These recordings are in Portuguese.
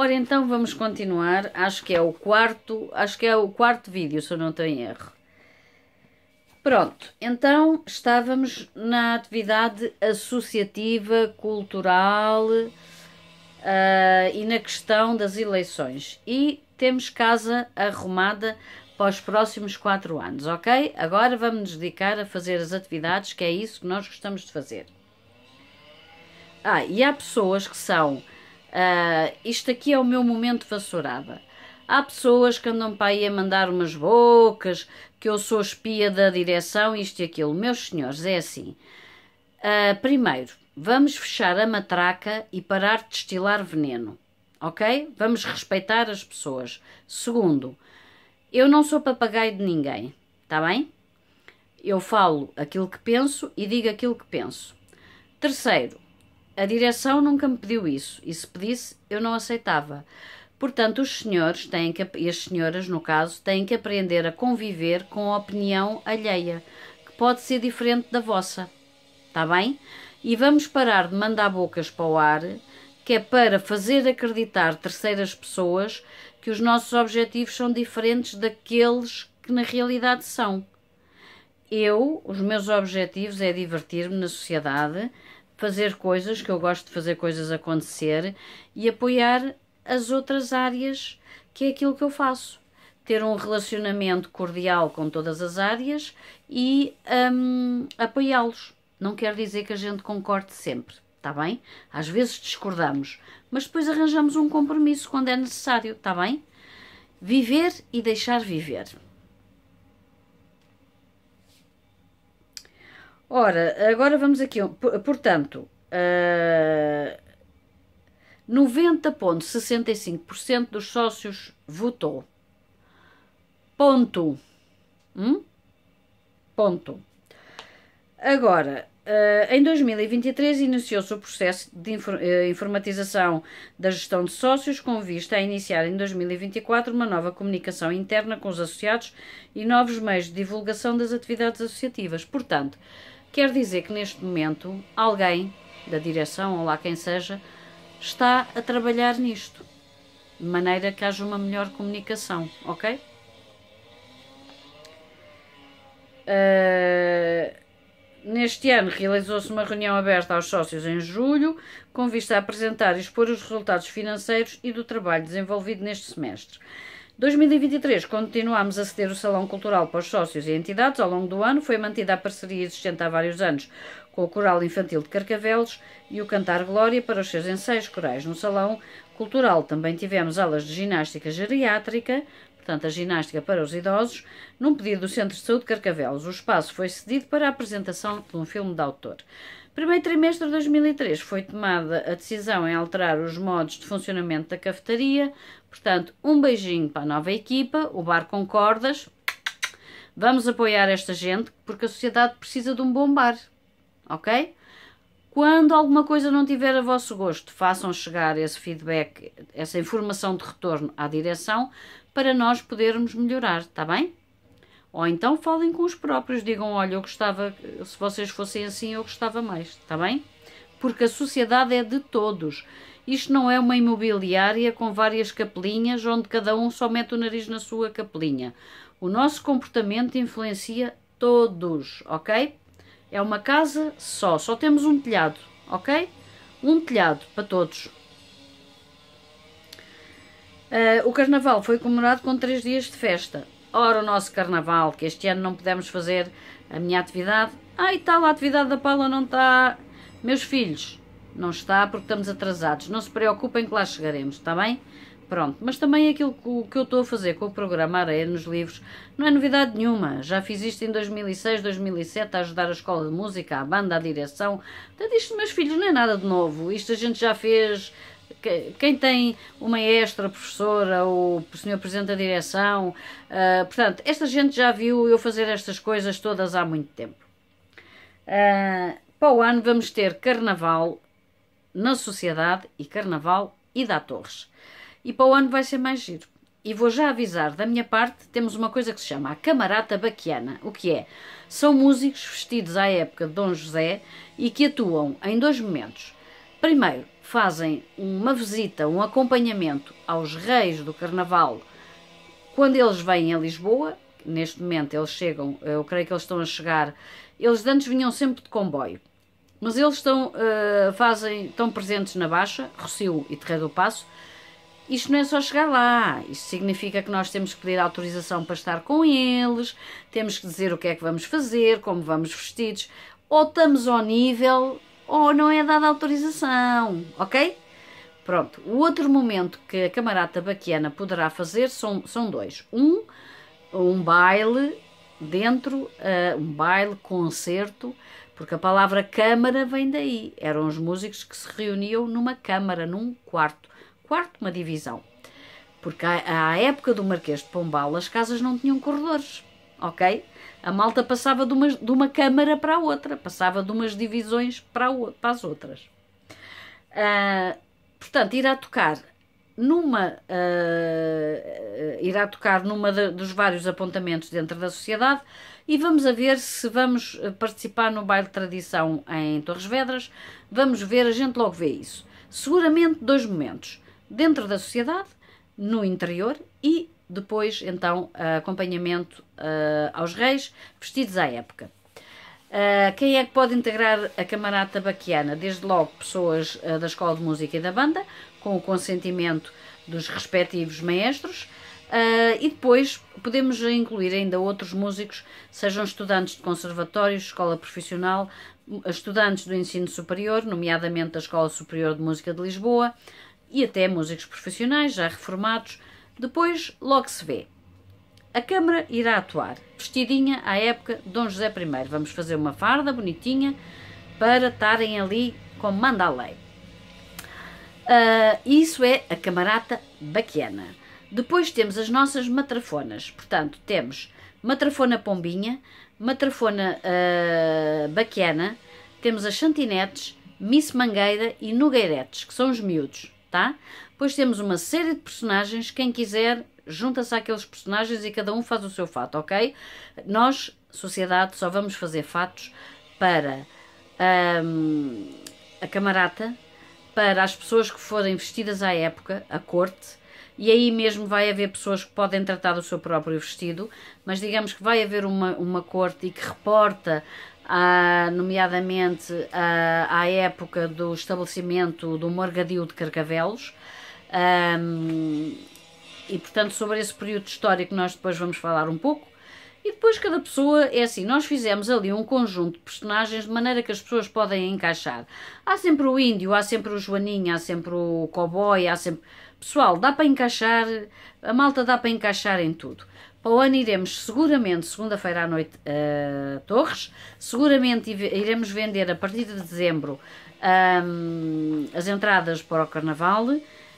Ora, então vamos continuar. Acho que é o quarto, acho que é o quarto vídeo, se eu não tenho erro. Pronto, então estávamos na atividade associativa, cultural uh, e na questão das eleições. E temos casa arrumada para os próximos quatro anos, ok? Agora vamos nos dedicar a fazer as atividades, que é isso que nós gostamos de fazer. Ah, e há pessoas que são Uh, isto aqui é o meu momento vassourada. Há pessoas que andam para aí a mandar umas bocas, que eu sou espia da direção, isto e aquilo. Meus senhores, é assim. Uh, primeiro, vamos fechar a matraca e parar de destilar veneno, ok? Vamos respeitar as pessoas. Segundo, eu não sou papagaio de ninguém, está bem? Eu falo aquilo que penso e digo aquilo que penso. Terceiro, a direção nunca me pediu isso e se pedisse, eu não aceitava. Portanto, os senhores têm que, e as senhoras, no caso, têm que aprender a conviver com a opinião alheia, que pode ser diferente da vossa. Está bem? E vamos parar de mandar bocas para o ar, que é para fazer acreditar terceiras pessoas que os nossos objetivos são diferentes daqueles que na realidade são. Eu, os meus objetivos é divertir-me na sociedade, fazer coisas, que eu gosto de fazer coisas acontecer e apoiar as outras áreas, que é aquilo que eu faço. Ter um relacionamento cordial com todas as áreas e um, apoiá-los. Não quer dizer que a gente concorde sempre, está bem? Às vezes discordamos, mas depois arranjamos um compromisso quando é necessário, está bem? Viver e deixar viver. Ora, agora vamos aqui, portanto, uh, eh, 90,65% dos sócios votou. Ponto. Hum? Ponto. Agora, uh, em 2023 iniciou-se o processo de eh, informatização da gestão de sócios com vista a iniciar em 2024 uma nova comunicação interna com os associados e novos meios de divulgação das atividades associativas. Portanto, Quer dizer que neste momento alguém, da direção ou lá quem seja, está a trabalhar nisto, de maneira que haja uma melhor comunicação, ok? Uh, neste ano realizou-se uma reunião aberta aos sócios em julho, com vista a apresentar e expor os resultados financeiros e do trabalho desenvolvido neste semestre. 2023, continuamos a ceder o Salão Cultural para os sócios e entidades. Ao longo do ano foi mantida a parceria existente há vários anos com o Coral Infantil de Carcavelos e o Cantar Glória para os seus ensaios corais no Salão Cultural. Também tivemos aulas de ginástica geriátrica, portanto, a ginástica para os idosos, num pedido do Centro de Saúde de Carcavelos. O espaço foi cedido para a apresentação de um filme de autor. Primeiro trimestre de 2003 foi tomada a decisão em alterar os modos de funcionamento da cafetaria, portanto, um beijinho para a nova equipa, o bar com cordas. Vamos apoiar esta gente porque a sociedade precisa de um bom bar, ok? Quando alguma coisa não tiver a vosso gosto, façam chegar esse feedback, essa informação de retorno à direção para nós podermos melhorar, está bem? Ou então falem com os próprios, digam: olha, eu gostava, se vocês fossem assim, eu gostava mais, está bem? Porque a sociedade é de todos. Isto não é uma imobiliária com várias capelinhas onde cada um só mete o nariz na sua capelinha. O nosso comportamento influencia todos, ok? É uma casa só, só temos um telhado, ok? Um telhado para todos. Uh, o carnaval foi comemorado com três dias de festa. Ora, o nosso carnaval, que este ano não pudemos fazer a minha atividade. Ai, tal, tá a atividade da Paula não está. Meus filhos, não está porque estamos atrasados. Não se preocupem que lá chegaremos, está bem? Pronto, mas também é aquilo que, que eu estou a fazer com o programa Areia nos livros não é novidade nenhuma. Já fiz isto em 2006, 2007, a ajudar a escola de música, a banda, a direção. Portanto, isto, meus filhos, não é nada de novo. Isto a gente já fez quem tem uma extra professora ou o senhor presidente da direção, uh, portanto, esta gente já viu eu fazer estas coisas todas há muito tempo. Uh, para o ano vamos ter Carnaval na Sociedade e Carnaval e da Torres e para o ano vai ser mais giro. E vou já avisar, da minha parte, temos uma coisa que se chama a Camarata Baquiana, o que é? São músicos vestidos à época de Dom José e que atuam em dois momentos. Primeiro, fazem uma visita, um acompanhamento aos reis do Carnaval quando eles vêm a Lisboa. Neste momento eles chegam, eu creio que eles estão a chegar. Eles antes vinham sempre de comboio, mas eles estão, uh, fazem, estão presentes na Baixa, Rocio e Terreiro do Passo isto não é só chegar lá, isto significa que nós temos que pedir autorização para estar com eles, temos que dizer o que é que vamos fazer, como vamos vestidos, ou estamos ao nível ou não é dada autorização, ok? Pronto, o outro momento que a camarada baquiana poderá fazer são, são dois. Um, um baile dentro, uh, um baile, concerto, porque a palavra câmara vem daí. Eram os músicos que se reuniam numa câmara, num quarto quarto, uma divisão. Porque à, época do Marquês de Pombal as casas não tinham corredores, ok? A malta passava de uma, de uma câmara para a outra, passava de umas divisões para, o, para as outras. Uh, portanto, irá tocar numa uh, irá tocar numa de, dos vários apontamentos dentro da sociedade e vamos a ver se vamos ah, participar no baile de tradição em Torres Vedras. Vamos ver, a gente logo vê isso. Seguramente dois momentos dentro da sociedade, no interior e depois, então, acompanhamento uh, aos reis, vestidos à época. Uh, quem é que pode integrar a camarada tabaquiana? Desde logo pessoas uh, da Escola de Música e da Banda, com o consentimento dos respectivos maestros, e depois podemos incluir ainda outros músicos, sejam estudantes de conservatórios, escola profissional, estudantes do ensino superior, nomeadamente da Escola Superior de Música de Lisboa, e até músicos profissionais já reformados, depois logo se vê. A Câmara irá atuar, vestidinha à época Dom José I. Vamos fazer uma farda bonitinha para estarem ali como manda a lei. Uh, isso é a camarata baquiana. Depois temos as nossas matrafonas. Portanto, temos matrafona pombinha, matrafona uh, baquiana, temos as chantinetes, Miss Mangueira e Nogueiretes, que são os miúdos tá? Depois temos uma série de personagens, quem quiser junta-se àqueles personagens e cada um faz o seu fato, ok? Nós, sociedade, só vamos fazer fatos para um, a camarata, para as pessoas que forem vestidas à época, a corte, e aí mesmo vai haver pessoas que podem tratar do seu próprio vestido, mas digamos que vai haver uma, uma corte e que reporta ah, nomeadamente ah, à época do estabelecimento do Morgadio de Carcavelos. e portanto, sobre esse período histórico, nós depois vamos falar um pouco. E depois cada pessoa é assim, nós fizemos ali um conjunto de personagens de maneira que as pessoas podem encaixar. Há sempre o índio, há sempre o Joaninho, há sempre o cowboy, há sempre. Pessoal, dá para encaixar, a malta dá para encaixar em tudo o ano iremos seguramente, segunda-feira à noite, a Torres. Seguramente iremos vender a partir de dezembro um, as entradas para o Carnaval.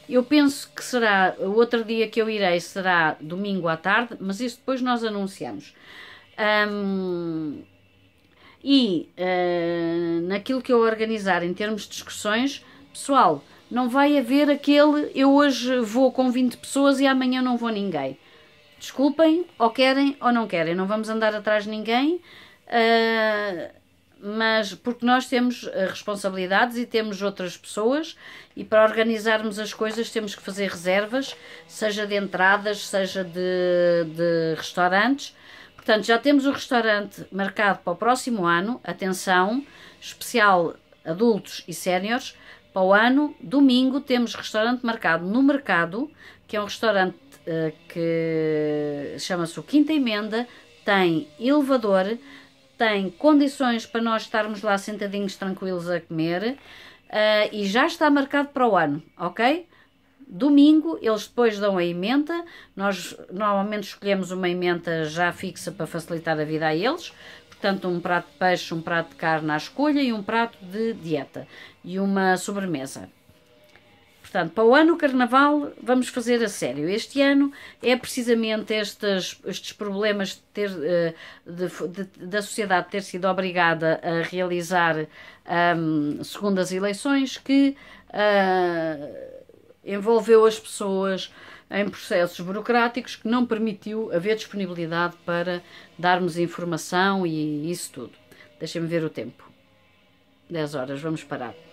Eu penso que será, o outro dia que eu irei será domingo à tarde, mas isso depois nós anunciamos. Um, e uh, naquilo que eu organizar em termos de discussões, pessoal, não vai haver aquele eu hoje vou com 20 pessoas e amanhã não vou ninguém. Desculpem, ou querem ou não querem, não vamos andar atrás de ninguém, uh, mas porque nós temos ah, responsabilidades e temos outras pessoas, e para organizarmos as coisas temos que fazer reservas, seja de entradas, seja de, de restaurantes. Portanto, já temos o restaurante marcado para o próximo ano, atenção, especial adultos e séniores, para o ano, domingo, temos restaurante marcado no mercado que é um restaurante uh, que chama-se o Quinta Emenda, tem elevador, tem condições para nós estarmos lá sentadinhos tranquilos a comer uh, e já está marcado para o ano, ok? Domingo eles depois dão a emenda, nós normalmente escolhemos uma emenda já fixa para facilitar a vida a eles, portanto um prato de peixe, um prato de carne à escolha e um prato de dieta e uma sobremesa. Portanto, para o ano Carnaval vamos fazer a sério. Este ano é precisamente estes, estes problemas de, ter, eh, de, de da sociedade ter sido obrigada a realizar um, segundas eleições que uh, envolveu as pessoas em processos burocráticos que não permitiu haver disponibilidade para darmos informação e isso tudo. Deixem-me ver o tempo. 10 horas, vamos parar.